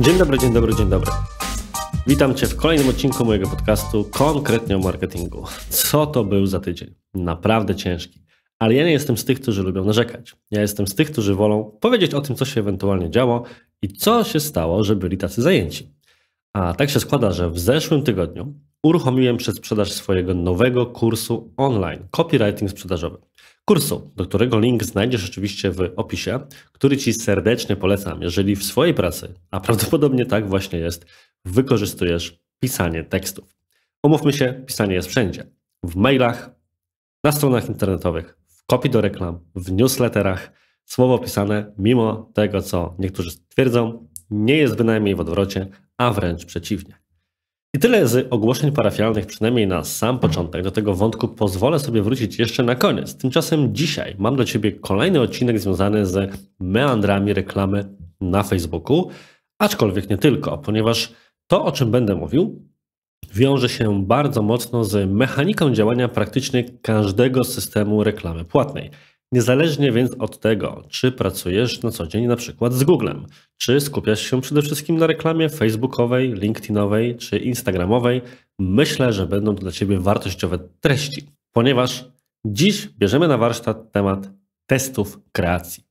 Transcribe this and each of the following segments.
Dzień dobry, dzień dobry, dzień dobry. Witam Cię w kolejnym odcinku mojego podcastu, konkretnie o marketingu. Co to był za tydzień? Naprawdę ciężki. Ale ja nie jestem z tych, którzy lubią narzekać. Ja jestem z tych, którzy wolą powiedzieć o tym, co się ewentualnie działo i co się stało, że byli tacy zajęci. A tak się składa, że w zeszłym tygodniu uruchomiłem przedsprzedaż swojego nowego kursu online, copywriting sprzedażowy. Kursu, do którego link znajdziesz oczywiście w opisie, który Ci serdecznie polecam, jeżeli w swojej pracy, a prawdopodobnie tak właśnie jest, wykorzystujesz pisanie tekstów. Omówmy się, pisanie jest wszędzie. W mailach, na stronach internetowych, w kopii do reklam, w newsletterach. Słowo pisane, mimo tego, co niektórzy twierdzą, nie jest bynajmniej w odwrocie, a wręcz przeciwnie. I tyle z ogłoszeń parafialnych, przynajmniej na sam początek. Do tego wątku pozwolę sobie wrócić jeszcze na koniec. Tymczasem dzisiaj mam dla Ciebie kolejny odcinek związany z meandrami reklamy na Facebooku, aczkolwiek nie tylko, ponieważ to, o czym będę mówił, wiąże się bardzo mocno z mechaniką działania praktycznie każdego systemu reklamy płatnej. Niezależnie więc od tego, czy pracujesz na co dzień na przykład z Googlem, czy skupiasz się przede wszystkim na reklamie facebookowej, LinkedInowej czy Instagramowej, myślę, że będą to dla Ciebie wartościowe treści, ponieważ dziś bierzemy na warsztat temat testów kreacji.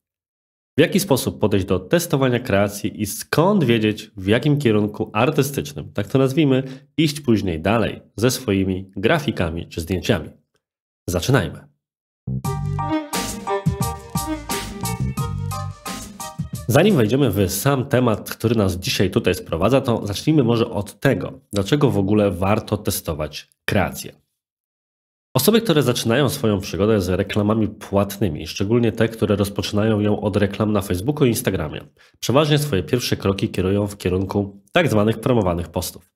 W jaki sposób podejść do testowania kreacji i skąd wiedzieć, w jakim kierunku artystycznym, tak to nazwijmy, iść później dalej ze swoimi grafikami czy zdjęciami. Zaczynajmy. Zanim wejdziemy w sam temat, który nas dzisiaj tutaj sprowadza, to zacznijmy może od tego, dlaczego w ogóle warto testować kreację. Osoby, które zaczynają swoją przygodę z reklamami płatnymi, szczególnie te, które rozpoczynają ją od reklam na Facebooku i Instagramie, przeważnie swoje pierwsze kroki kierują w kierunku tzw. Tak promowanych postów.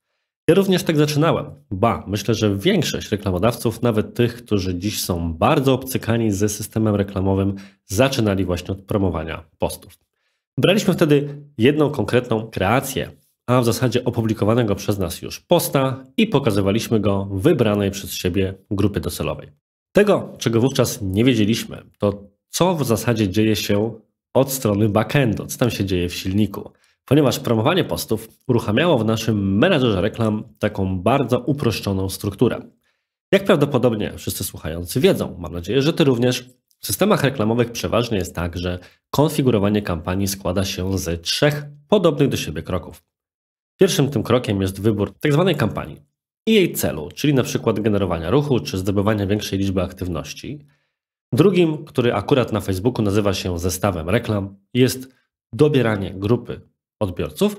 Ja również tak zaczynałem. Ba, myślę, że większość reklamodawców, nawet tych, którzy dziś są bardzo obcykani ze systemem reklamowym, zaczynali właśnie od promowania postów. Braliśmy wtedy jedną konkretną kreację, a w zasadzie opublikowanego przez nas już posta i pokazywaliśmy go wybranej przez siebie grupy docelowej. Tego, czego wówczas nie wiedzieliśmy, to co w zasadzie dzieje się od strony backendu, co tam się dzieje w silniku. Ponieważ promowanie postów uruchamiało w naszym menadżerze reklam taką bardzo uproszczoną strukturę. Jak prawdopodobnie wszyscy słuchający wiedzą, mam nadzieję, że Ty również, w systemach reklamowych przeważnie jest tak, że konfigurowanie kampanii składa się z trzech podobnych do siebie kroków. Pierwszym tym krokiem jest wybór tzw. Tak kampanii i jej celu, czyli na przykład generowania ruchu czy zdobywania większej liczby aktywności. Drugim, który akurat na Facebooku nazywa się zestawem reklam, jest dobieranie grupy odbiorców,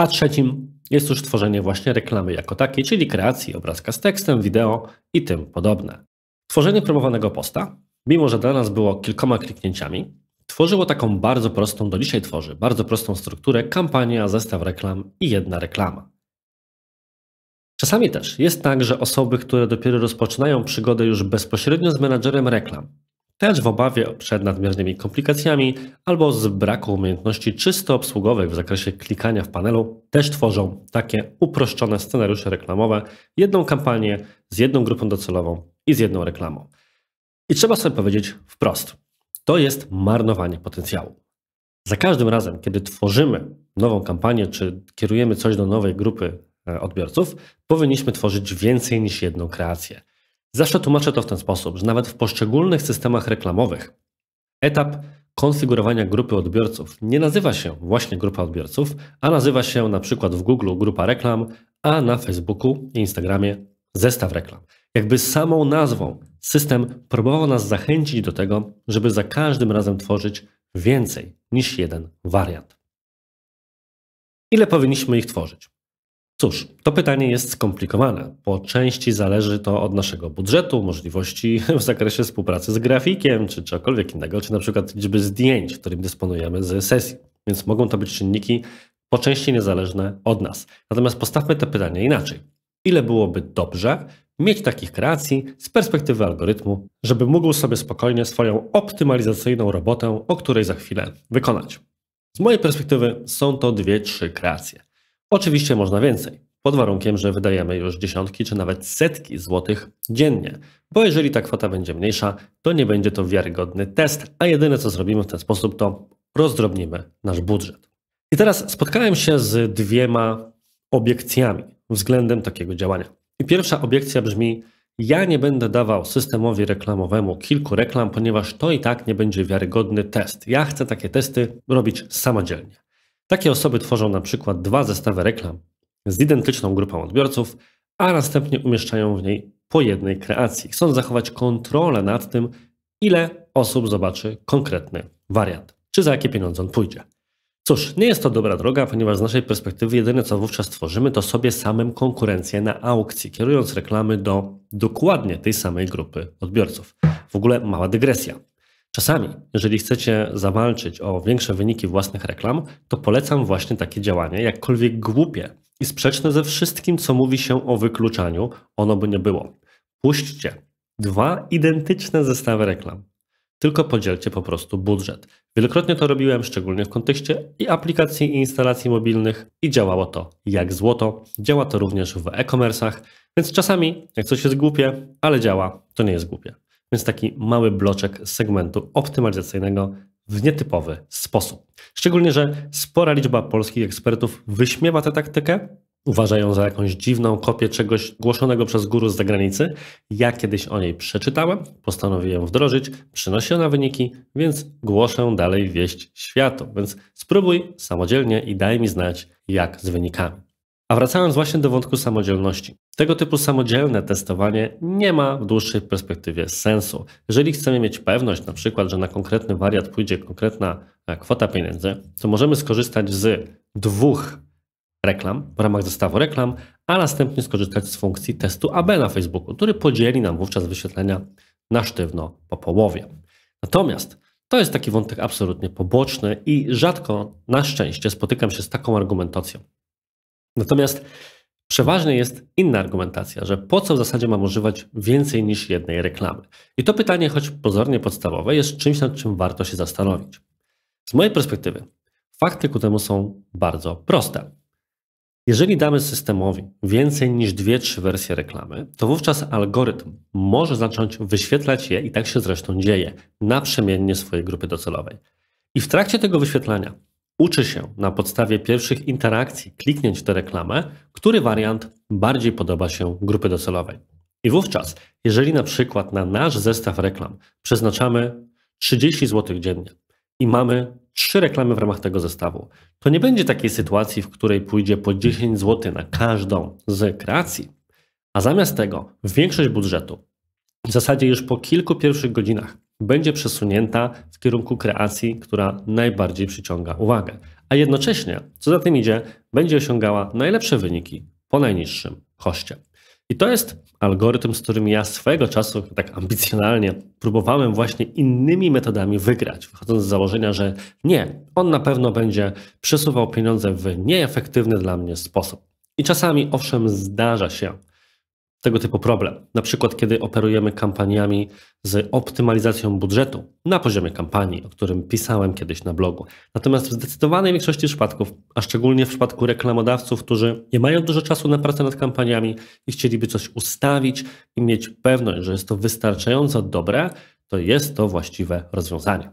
a trzecim jest już tworzenie właśnie reklamy jako takiej, czyli kreacji obrazka z tekstem, wideo i tym podobne. Tworzenie promowanego posta mimo że dla nas było kilkoma kliknięciami, tworzyło taką bardzo prostą, do dzisiaj tworzy, bardzo prostą strukturę kampania, zestaw reklam i jedna reklama. Czasami też jest tak, że osoby, które dopiero rozpoczynają przygodę już bezpośrednio z menadżerem reklam, też w obawie przed nadmiernymi komplikacjami albo z braku umiejętności czysto obsługowych w zakresie klikania w panelu, też tworzą takie uproszczone scenariusze reklamowe, jedną kampanię z jedną grupą docelową i z jedną reklamą. I trzeba sobie powiedzieć wprost: to jest marnowanie potencjału. Za każdym razem, kiedy tworzymy nową kampanię, czy kierujemy coś do nowej grupy e, odbiorców, powinniśmy tworzyć więcej niż jedną kreację. Zawsze tłumaczę to w ten sposób, że nawet w poszczególnych systemach reklamowych etap konfigurowania grupy odbiorców nie nazywa się właśnie grupa odbiorców, a nazywa się na przykład w Google grupa reklam, a na Facebooku i Instagramie zestaw reklam. Jakby samą nazwą System próbował nas zachęcić do tego, żeby za każdym razem tworzyć więcej niż jeden wariant. Ile powinniśmy ich tworzyć? Cóż, to pytanie jest skomplikowane. Po części zależy to od naszego budżetu, możliwości w zakresie współpracy z grafikiem, czy czegokolwiek innego, czy na przykład liczby zdjęć, którym dysponujemy z sesji. Więc mogą to być czynniki po części niezależne od nas. Natomiast postawmy to pytanie inaczej. Ile byłoby dobrze, mieć takich kreacji z perspektywy algorytmu, żeby mógł sobie spokojnie swoją optymalizacyjną robotę, o której za chwilę wykonać. Z mojej perspektywy są to 2-3 kreacje. Oczywiście można więcej, pod warunkiem, że wydajemy już dziesiątki czy nawet setki złotych dziennie, bo jeżeli ta kwota będzie mniejsza, to nie będzie to wiarygodny test, a jedyne co zrobimy w ten sposób to rozdrobnimy nasz budżet. I teraz spotkałem się z dwiema obiekcjami względem takiego działania. I pierwsza obiekcja brzmi: Ja nie będę dawał systemowi reklamowemu kilku reklam, ponieważ to i tak nie będzie wiarygodny test. Ja chcę takie testy robić samodzielnie. Takie osoby tworzą na przykład dwa zestawy reklam z identyczną grupą odbiorców, a następnie umieszczają w niej po jednej kreacji. Chcą zachować kontrolę nad tym, ile osób zobaczy konkretny wariant, czy za jakie pieniądze on pójdzie. Cóż, nie jest to dobra droga, ponieważ z naszej perspektywy jedyne co wówczas tworzymy to sobie samym konkurencję na aukcji, kierując reklamy do dokładnie tej samej grupy odbiorców. W ogóle mała dygresja. Czasami, jeżeli chcecie zawalczyć o większe wyniki własnych reklam, to polecam właśnie takie działanie, jakkolwiek głupie i sprzeczne ze wszystkim, co mówi się o wykluczaniu, ono by nie było. Puśćcie dwa identyczne zestawy reklam. Tylko podzielcie po prostu budżet. Wielokrotnie to robiłem, szczególnie w kontekście i aplikacji i instalacji mobilnych i działało to jak złoto. Działa to również w e-commerce'ach, więc czasami jak coś jest głupie, ale działa, to nie jest głupie. Więc taki mały bloczek segmentu optymalizacyjnego w nietypowy sposób. Szczególnie, że spora liczba polskich ekspertów wyśmiewa tę taktykę, Uważa ją za jakąś dziwną kopię czegoś głoszonego przez guru z zagranicy. Ja kiedyś o niej przeczytałem, postanowiłem wdrożyć, przynosi ona wyniki, więc głoszę dalej wieść światu. Więc spróbuj samodzielnie i daj mi znać, jak z wynikami. A wracając właśnie do wątku samodzielności. Tego typu samodzielne testowanie nie ma w dłuższej perspektywie sensu. Jeżeli chcemy mieć pewność, na przykład, że na konkretny wariat pójdzie konkretna e, kwota pieniędzy, to możemy skorzystać z dwóch reklam w ramach zestawu reklam, a następnie skorzystać z funkcji testu AB na Facebooku, który podzieli nam wówczas wyświetlenia na sztywno po połowie. Natomiast to jest taki wątek absolutnie poboczny i rzadko, na szczęście, spotykam się z taką argumentacją. Natomiast przeważnie jest inna argumentacja, że po co w zasadzie mam używać więcej niż jednej reklamy. I to pytanie, choć pozornie podstawowe, jest czymś, nad czym warto się zastanowić. Z mojej perspektywy, fakty ku temu są bardzo proste. Jeżeli damy systemowi więcej niż 2-3 wersje reklamy, to wówczas algorytm może zacząć wyświetlać je i tak się zresztą dzieje, naprzemiennie swojej grupy docelowej. I w trakcie tego wyświetlania uczy się na podstawie pierwszych interakcji, kliknięć w tę reklamę, który wariant bardziej podoba się grupy docelowej. I wówczas, jeżeli na przykład na nasz zestaw reklam przeznaczamy 30 zł dziennie i mamy trzy reklamy w ramach tego zestawu. To nie będzie takiej sytuacji, w której pójdzie po 10 zł na każdą z kreacji, a zamiast tego większość budżetu w zasadzie już po kilku pierwszych godzinach będzie przesunięta w kierunku kreacji, która najbardziej przyciąga uwagę, a jednocześnie, co za tym idzie, będzie osiągała najlepsze wyniki po najniższym koszcie. I to jest algorytm, z którym ja swojego czasu tak ambicjonalnie próbowałem właśnie innymi metodami wygrać, wychodząc z założenia, że nie, on na pewno będzie przesuwał pieniądze w nieefektywny dla mnie sposób. I czasami, owszem, zdarza się, tego typu problem. Na przykład, kiedy operujemy kampaniami z optymalizacją budżetu na poziomie kampanii, o którym pisałem kiedyś na blogu. Natomiast w zdecydowanej większości przypadków, a szczególnie w przypadku reklamodawców, którzy nie mają dużo czasu na pracę nad kampaniami i chcieliby coś ustawić i mieć pewność, że jest to wystarczająco dobre, to jest to właściwe rozwiązanie.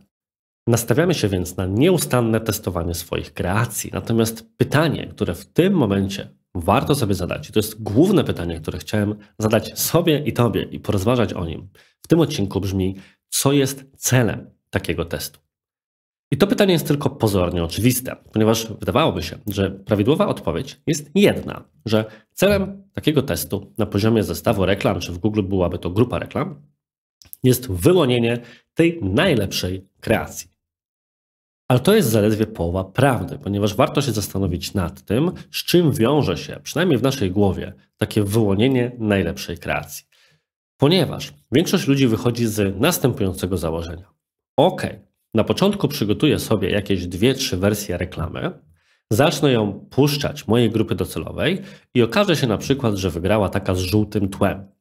Nastawiamy się więc na nieustanne testowanie swoich kreacji. Natomiast pytanie, które w tym momencie warto sobie zadać, to jest główne pytanie, które chciałem zadać sobie i Tobie i porozważać o nim w tym odcinku brzmi, co jest celem takiego testu? I to pytanie jest tylko pozornie oczywiste, ponieważ wydawałoby się, że prawidłowa odpowiedź jest jedna, że celem takiego testu na poziomie zestawu reklam, czy w Google byłaby to grupa reklam, jest wyłonienie tej najlepszej kreacji. Ale to jest zaledwie połowa prawdy, ponieważ warto się zastanowić nad tym, z czym wiąże się, przynajmniej w naszej głowie, takie wyłonienie najlepszej kreacji. Ponieważ większość ludzi wychodzi z następującego założenia. OK, na początku przygotuję sobie jakieś 2-3 wersje reklamy, zacznę ją puszczać mojej grupy docelowej i okaże się na przykład, że wygrała taka z żółtym tłem.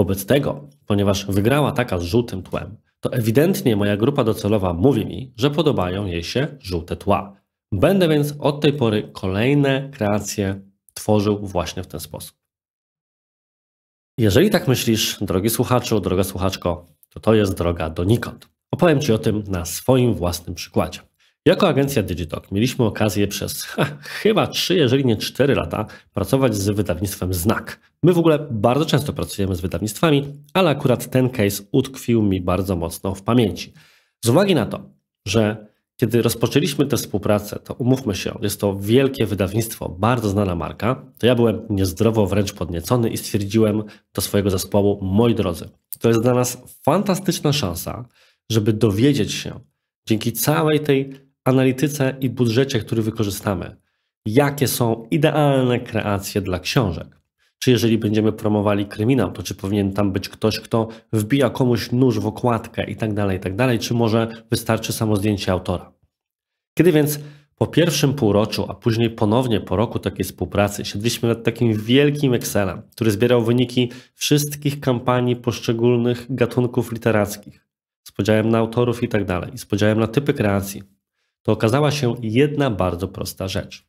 Wobec tego, ponieważ wygrała taka z żółtym tłem, to ewidentnie moja grupa docelowa mówi mi, że podobają jej się żółte tła. Będę więc od tej pory kolejne kreacje tworzył właśnie w ten sposób. Jeżeli tak myślisz, drogi słuchaczu, droga słuchaczko, to to jest droga donikąd. Opowiem Ci o tym na swoim własnym przykładzie. Jako agencja Digitalk mieliśmy okazję przez ha, chyba 3, jeżeli nie 4 lata pracować z wydawnictwem Znak. My w ogóle bardzo często pracujemy z wydawnictwami, ale akurat ten case utkwił mi bardzo mocno w pamięci. Z uwagi na to, że kiedy rozpoczęliśmy tę współpracę, to umówmy się, jest to wielkie wydawnictwo, bardzo znana marka, to ja byłem niezdrowo wręcz podniecony i stwierdziłem do swojego zespołu, moi drodzy, to jest dla nas fantastyczna szansa, żeby dowiedzieć się dzięki całej tej analityce i budżecie, który wykorzystamy. Jakie są idealne kreacje dla książek? Czy jeżeli będziemy promowali kryminał, to czy powinien tam być ktoś, kto wbija komuś nóż w okładkę i i tak dalej tak dalej? czy może wystarczy samo zdjęcie autora? Kiedy więc po pierwszym półroczu, a później ponownie po roku takiej współpracy, siedliśmy nad takim wielkim Excelem, który zbierał wyniki wszystkich kampanii poszczególnych gatunków literackich, z podziałem na autorów i tak dalej, i z podziałem na typy kreacji, to okazała się jedna bardzo prosta rzecz.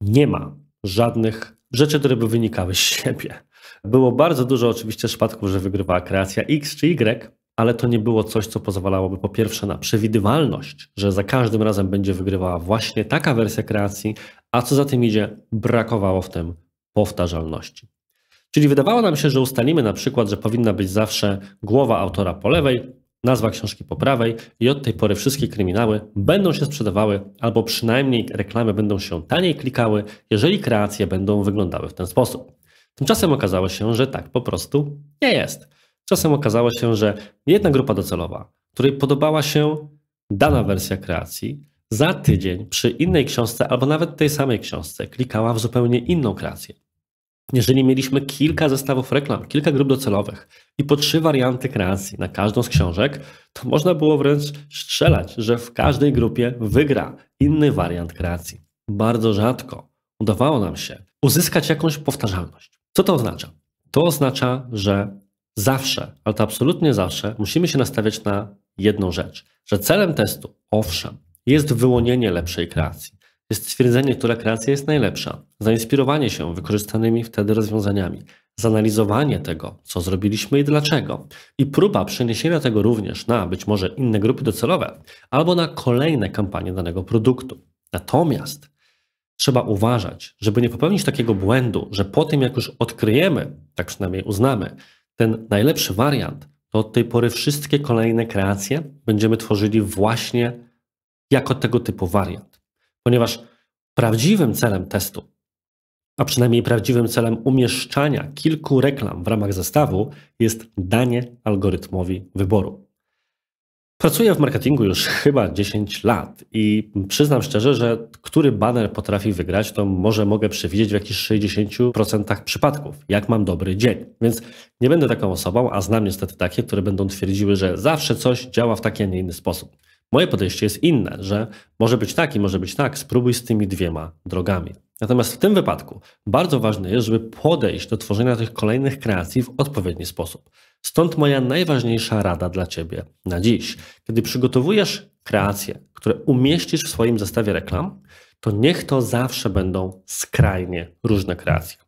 Nie ma żadnych rzeczy, które by wynikały z siebie. Było bardzo dużo oczywiście przypadków, że wygrywała kreacja X czy Y, ale to nie było coś, co pozwalałoby po pierwsze na przewidywalność, że za każdym razem będzie wygrywała właśnie taka wersja kreacji, a co za tym idzie, brakowało w tym powtarzalności. Czyli wydawało nam się, że ustalimy na przykład, że powinna być zawsze głowa autora po lewej, nazwa książki po prawej i od tej pory wszystkie kryminały będą się sprzedawały, albo przynajmniej reklamy będą się taniej klikały, jeżeli kreacje będą wyglądały w ten sposób. Tymczasem okazało się, że tak po prostu nie jest. Czasem okazało się, że jedna grupa docelowa, której podobała się dana wersja kreacji, za tydzień przy innej książce albo nawet tej samej książce klikała w zupełnie inną kreację jeżeli mieliśmy kilka zestawów reklam, kilka grup docelowych i po trzy warianty kreacji na każdą z książek, to można było wręcz strzelać, że w każdej grupie wygra inny wariant kreacji. Bardzo rzadko udawało nam się uzyskać jakąś powtarzalność. Co to oznacza? To oznacza, że zawsze, ale to absolutnie zawsze, musimy się nastawiać na jedną rzecz, że celem testu, owszem, jest wyłonienie lepszej kreacji jest stwierdzenie, która kreacja jest najlepsza, zainspirowanie się wykorzystanymi wtedy rozwiązaniami, zanalizowanie tego, co zrobiliśmy i dlaczego, i próba przeniesienia tego również na być może inne grupy docelowe albo na kolejne kampanie danego produktu. Natomiast trzeba uważać, żeby nie popełnić takiego błędu, że po tym, jak już odkryjemy, tak przynajmniej uznamy, ten najlepszy wariant, to od tej pory wszystkie kolejne kreacje będziemy tworzyli właśnie jako tego typu wariant ponieważ prawdziwym celem testu, a przynajmniej prawdziwym celem umieszczania kilku reklam w ramach zestawu, jest danie algorytmowi wyboru. Pracuję w marketingu już chyba 10 lat i przyznam szczerze, że który banner potrafi wygrać, to może mogę przewidzieć w jakichś 60% przypadków, jak mam dobry dzień. Więc nie będę taką osobą, a znam niestety takie, które będą twierdziły, że zawsze coś działa w taki, a nie inny sposób. Moje podejście jest inne, że może być tak i może być tak, spróbuj z tymi dwiema drogami. Natomiast w tym wypadku bardzo ważne jest, żeby podejść do tworzenia tych kolejnych kreacji w odpowiedni sposób. Stąd moja najważniejsza rada dla Ciebie na dziś. Kiedy przygotowujesz kreacje, które umieścisz w swoim zestawie reklam, to niech to zawsze będą skrajnie różne kreacje.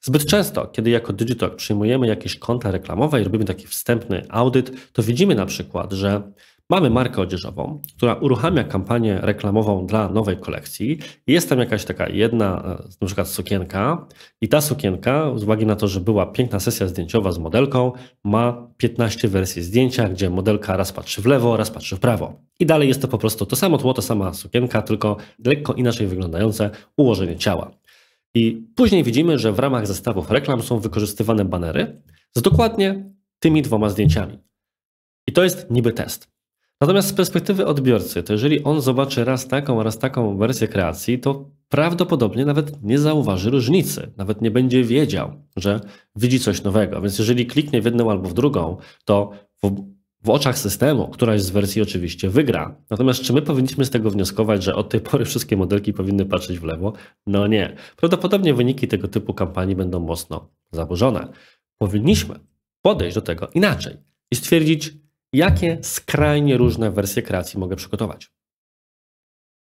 Zbyt często, kiedy jako Digitalk przyjmujemy jakieś konta reklamowe i robimy taki wstępny audyt, to widzimy na przykład, że Mamy markę odzieżową, która uruchamia kampanię reklamową dla nowej kolekcji. Jest tam jakaś taka jedna, e, na przykład sukienka, i ta sukienka, z uwagi na to, że była piękna sesja zdjęciowa z modelką, ma 15 wersji zdjęcia, gdzie modelka raz patrzy w lewo, raz patrzy w prawo. I dalej jest to po prostu to samo tło, ta sama sukienka, tylko lekko inaczej wyglądające ułożenie ciała. I później widzimy, że w ramach zestawów reklam są wykorzystywane banery z dokładnie tymi dwoma zdjęciami. I to jest niby test. Natomiast z perspektywy odbiorcy, to jeżeli on zobaczy raz taką, raz taką wersję kreacji, to prawdopodobnie nawet nie zauważy różnicy, nawet nie będzie wiedział, że widzi coś nowego. Więc jeżeli kliknie w jedną albo w drugą, to w, w oczach systemu któraś z wersji oczywiście wygra. Natomiast czy my powinniśmy z tego wnioskować, że od tej pory wszystkie modelki powinny patrzeć w lewo? No nie. Prawdopodobnie wyniki tego typu kampanii będą mocno zaburzone. Powinniśmy podejść do tego inaczej i stwierdzić, jakie skrajnie różne wersje kreacji mogę przygotować.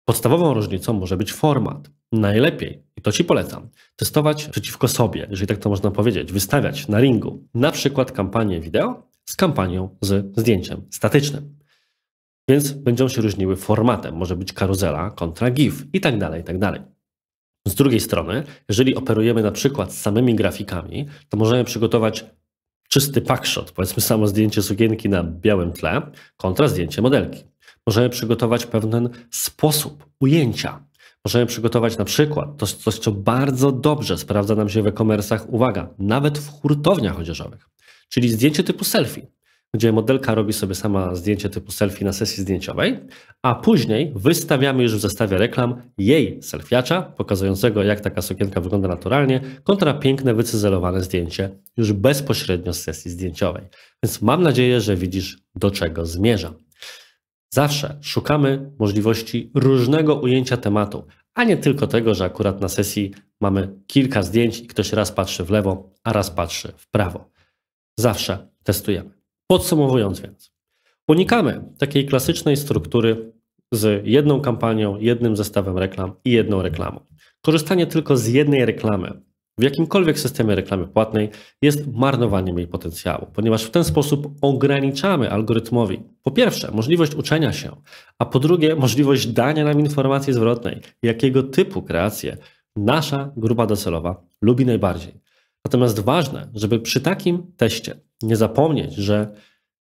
Podstawową różnicą może być format. Najlepiej, i to Ci polecam, testować przeciwko sobie, jeżeli tak to można powiedzieć, wystawiać na ringu na przykład kampanię wideo z kampanią z zdjęciem statycznym. Więc będą się różniły formatem. Może być karuzela kontra GIF i tak dalej, i tak dalej. Z drugiej strony, jeżeli operujemy na przykład z samymi grafikami, to możemy przygotować czysty packshot, powiedzmy samo zdjęcie sukienki na białym tle, kontra zdjęcie modelki. Możemy przygotować pewien sposób ujęcia. Możemy przygotować na przykład to, coś, co bardzo dobrze sprawdza nam się w e-commerce'ach, uwaga, nawet w hurtowniach odzieżowych, czyli zdjęcie typu selfie gdzie modelka robi sobie sama zdjęcie typu selfie na sesji zdjęciowej, a później wystawiamy już w zestawie reklam jej selfiacza, pokazującego jak taka sukienka wygląda naturalnie, kontra piękne, wycyzelowane zdjęcie już bezpośrednio z sesji zdjęciowej. Więc mam nadzieję, że widzisz, do czego zmierzam. Zawsze szukamy możliwości różnego ujęcia tematu, a nie tylko tego, że akurat na sesji mamy kilka zdjęć i ktoś raz patrzy w lewo, a raz patrzy w prawo. Zawsze testujemy. Podsumowując więc, unikamy takiej klasycznej struktury z jedną kampanią, jednym zestawem reklam i jedną reklamą. Korzystanie tylko z jednej reklamy w jakimkolwiek systemie reklamy płatnej jest marnowaniem jej potencjału, ponieważ w ten sposób ograniczamy algorytmowi po pierwsze możliwość uczenia się, a po drugie możliwość dania nam informacji zwrotnej, jakiego typu kreacje nasza grupa docelowa lubi najbardziej. Natomiast ważne, żeby przy takim teście nie zapomnieć, że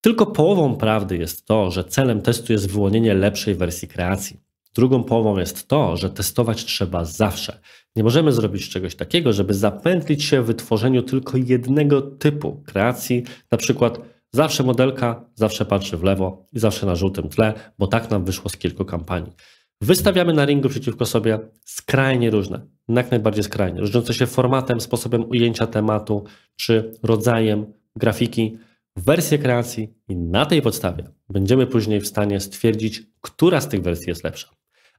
tylko połową prawdy jest to, że celem testu jest wyłonienie lepszej wersji kreacji. Drugą połową jest to, że testować trzeba zawsze. Nie możemy zrobić czegoś takiego, żeby zapętlić się w wytworzeniu tylko jednego typu kreacji, na przykład zawsze modelka, zawsze patrzy w lewo i zawsze na żółtym tle, bo tak nam wyszło z kilku kampanii. Wystawiamy na ringu przeciwko sobie skrajnie różne, jak najbardziej skrajnie, różniące się formatem, sposobem ujęcia tematu czy rodzajem grafiki, wersję kreacji i na tej podstawie będziemy później w stanie stwierdzić, która z tych wersji jest lepsza.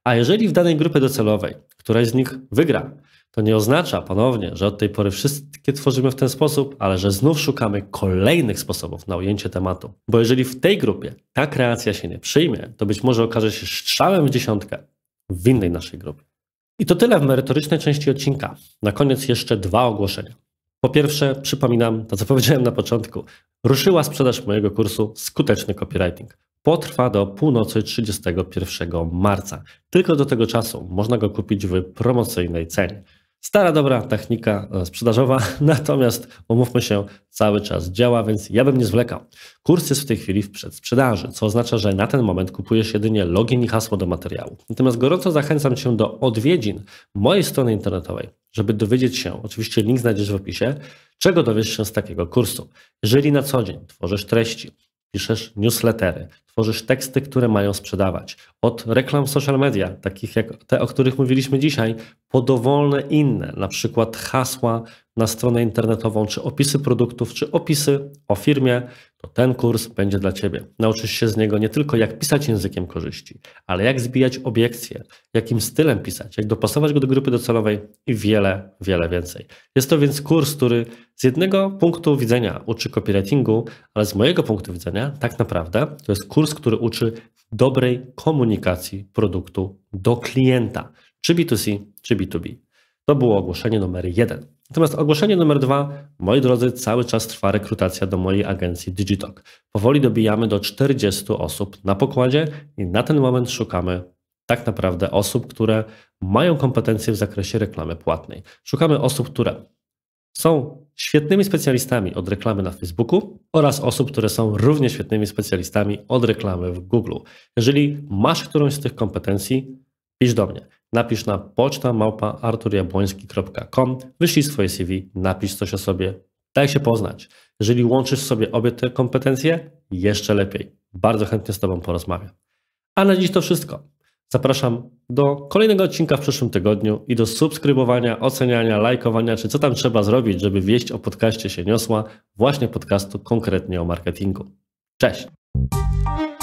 A jeżeli w danej grupie docelowej któraś z nich wygra, to nie oznacza ponownie, że od tej pory wszystkie tworzymy w ten sposób, ale że znów szukamy kolejnych sposobów na ujęcie tematu. Bo jeżeli w tej grupie ta kreacja się nie przyjmie, to być może okaże się strzałem w dziesiątkę w innej naszej grupie. I to tyle w merytorycznej części odcinka. Na koniec jeszcze dwa ogłoszenia. Po pierwsze, przypominam to, co powiedziałem na początku. Ruszyła sprzedaż mojego kursu Skuteczny Copywriting. Potrwa do północy 31 marca. Tylko do tego czasu można go kupić w promocyjnej cenie. Stara dobra technika e, sprzedażowa, natomiast umówmy się, cały czas działa, więc ja bym nie zwlekał. Kurs jest w tej chwili w przedsprzedaży, co oznacza, że na ten moment kupujesz jedynie login i hasło do materiału. Natomiast gorąco zachęcam Cię do odwiedzin mojej strony internetowej, żeby dowiedzieć się, oczywiście link znajdziesz w opisie, czego dowiesz się z takiego kursu. Jeżeli na co dzień tworzysz treści, piszesz newslettery, tworzysz teksty, które mają sprzedawać. Od reklam w social media, takich jak te, o których mówiliśmy dzisiaj, po dowolne inne, na przykład hasła na stronę internetową, czy opisy produktów, czy opisy o firmie, to ten kurs będzie dla Ciebie. Nauczysz się z niego nie tylko jak pisać językiem korzyści, ale jak zbijać obiekcje, jakim stylem pisać, jak dopasować go do grupy docelowej i wiele, wiele więcej. Jest to więc kurs, który z jednego punktu widzenia uczy copywritingu, ale z mojego punktu widzenia tak naprawdę to jest kurs, kurs, który uczy dobrej komunikacji produktu do klienta, czy B2C, czy B2B. To było ogłoszenie numer jeden. Natomiast ogłoszenie numer dwa, moi drodzy, cały czas trwa rekrutacja do mojej agencji Digitalk. Powoli dobijamy do 40 osób na pokładzie i na ten moment szukamy tak naprawdę osób, które mają kompetencje w zakresie reklamy płatnej. Szukamy osób, które są świetnymi specjalistami od reklamy na Facebooku oraz osób, które są równie świetnymi specjalistami od reklamy w Google. Jeżeli masz którąś z tych kompetencji, pisz do mnie. Napisz na poczta małpa arturjabłoński.com, wyślij swoje CV, napisz coś o sobie, daj tak się poznać. Jeżeli łączysz sobie obie te kompetencje, jeszcze lepiej. Bardzo chętnie z Tobą porozmawiam. A na dziś to wszystko. Zapraszam do kolejnego odcinka w przyszłym tygodniu i do subskrybowania, oceniania, lajkowania, czy co tam trzeba zrobić, żeby wieść o podcaście się niosła, właśnie podcastu konkretnie o marketingu. Cześć!